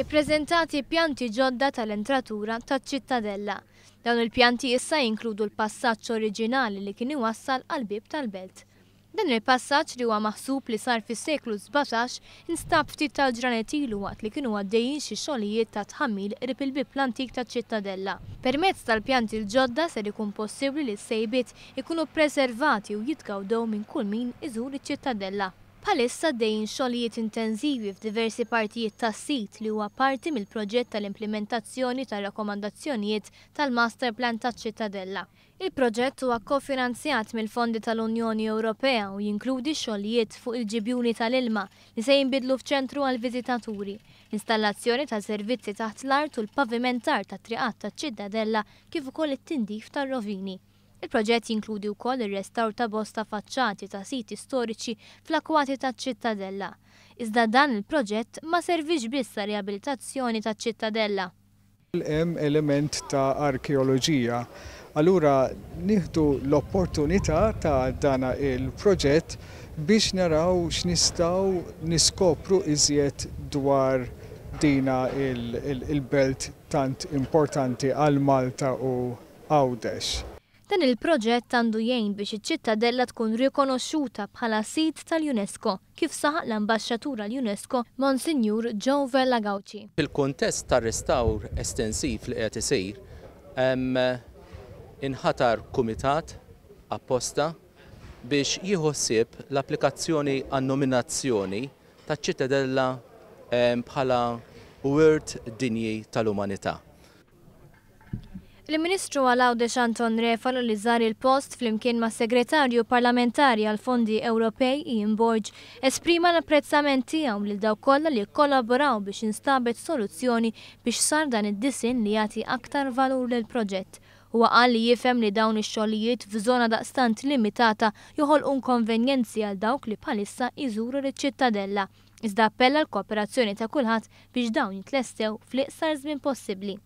ippreżentati pjanti ġodda tal-entratura taċ-ċittadella. Dawn il-pjanti issa jinkludu l-passaġġ oriġinali li kien iwassal għal-bib tal-belt. Dan il-passaġġ li huwa maħsub li sar fis-seklu 17 instab ftit tal ġranetilu waqt li kienu għaddejjin xi xogħlijiet ta' tħammil qrib il-bib l-antik taċ-ċittadella. Permezz tal-pjanti l-ġodda ser ikun possibbli li s-sejbiet ikunu preservati u jitgawdew minn kull min iżur iċ-ċittadella. Palissa dejn xogħlijiet intenżivi f'diversi partijiet tas-sit li huwa parti mill-proġett tal-implementazzjoni tar-rakkomandazzjonijiet tal-Master Plan taċ-Ċittadella. Il-proġett huwa kofinanzjat mill-Fondi tal-Unjoni Ewropea u jinkludi xogħlijiet fuq il-ġibjuni tal-ilma li se jinbidlu f'ċentru għal viżitaturi, installazzjoni ta' servizzi taħt l-art u l-pavimentar ta' triqat taċ-ċittadella kif ukoll it-tindif tar-rovini. Il-proġett jinkludi wkoll ir-restawr ta' bosta faċċati ta' siti storiċi fl-akwati ta' ċittadella. Iżda dan il-proġett ma servix biss ta' riabilitazzjoni ta' ċittadella. Hemm element ta' arkeoloġija. Allura nieħdu l-opportunità ta' dana il-proġett biex naraw x'nistgħu niskopru iżjed dwar dina il-belt tant importanti għal Malta u Għawdex. Dan il-proġett għandu jgħin biex iċ-ċittadella tkun rikonoxxuta bħala sit tal-UNESCO kif saħaq l-ambasċatura l-UNESCO Monsignor Joe Vella Gauci. Fil-kontest tar restawr estensiv li qed isir, eh, inħatar kumitat apposta biex jieħossib l-applikazzjoni għan nominazzjoni ta' ċittadella eh, bħala Wirt Dinji tal-Umanità. Il-Ministru Alawde Xanton Refalo li żar il-post flimkien ma' segretarju parlamentari għal fondi Ewropej Ian Borge esprima l-apprezzament tiegħu lil daw kollha li kollaboraw biex instabet soluzzjoni biex sar dan id-disin li jagħti aktar valur lil proġett. Huwa qal li jifhem li dawn ix-xogħlijiet f'żona daqstant limitata joħolqu konvenjenzi għal dawk li bħalissa iżuru riċ ċittadella Iżda appella l-kooperazzjoni ta' kulħadd biex dawn jitlestew fl-iqsar żmien possibbli.